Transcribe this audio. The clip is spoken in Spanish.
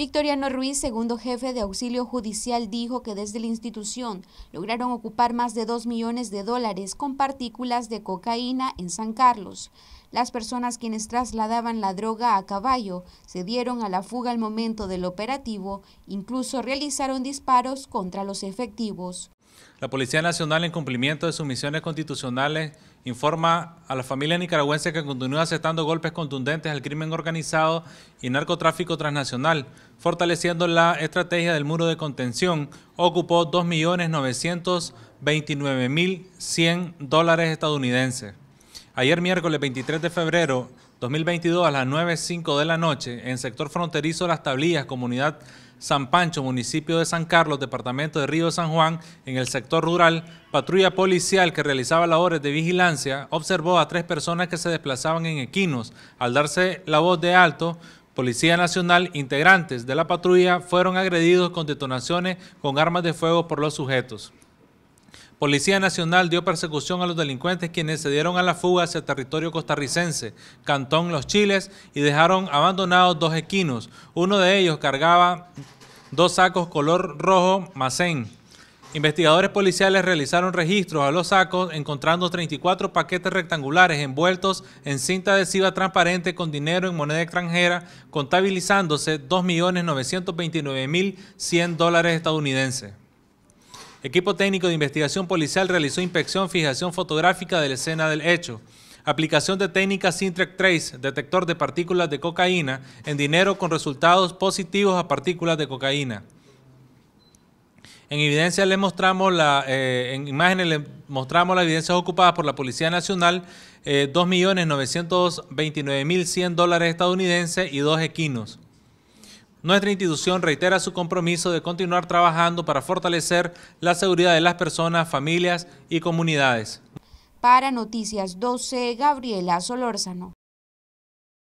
Victoriano Ruiz, segundo jefe de auxilio judicial, dijo que desde la institución lograron ocupar más de 2 millones de dólares con partículas de cocaína en San Carlos. Las personas quienes trasladaban la droga a caballo se dieron a la fuga al momento del operativo, incluso realizaron disparos contra los efectivos. La Policía Nacional, en cumplimiento de sus misiones constitucionales, informa a la familia nicaragüense que continúa aceptando golpes contundentes al crimen organizado y narcotráfico transnacional, fortaleciendo la estrategia del muro de contención. Ocupó 2.929.100 dólares estadounidenses. Ayer miércoles 23 de febrero 2022 a las 9.05 de la noche, en sector fronterizo Las Tablillas, comunidad San Pancho, municipio de San Carlos, departamento de Río San Juan, en el sector rural, patrulla policial que realizaba labores de vigilancia observó a tres personas que se desplazaban en equinos. Al darse la voz de alto, Policía Nacional, integrantes de la patrulla fueron agredidos con detonaciones con armas de fuego por los sujetos. Policía Nacional dio persecución a los delincuentes quienes se dieron a la fuga hacia el territorio costarricense, Cantón Los Chiles, y dejaron abandonados dos equinos. Uno de ellos cargaba dos sacos color rojo macén. Investigadores policiales realizaron registros a los sacos, encontrando 34 paquetes rectangulares envueltos en cinta adhesiva transparente con dinero en moneda extranjera, contabilizándose 2.929.100 dólares estadounidenses. Equipo técnico de investigación policial realizó inspección, fijación fotográfica de la escena del hecho. Aplicación de técnica Sintrac Trace, detector de partículas de cocaína en dinero con resultados positivos a partículas de cocaína. En evidencia le mostramos la, eh, en imágenes le mostramos las evidencias ocupadas por la Policía Nacional, 2.929.100 eh, dólares estadounidenses y dos equinos. Nuestra institución reitera su compromiso de continuar trabajando para fortalecer la seguridad de las personas, familias y comunidades. Para Noticias 12, Gabriela Solórzano.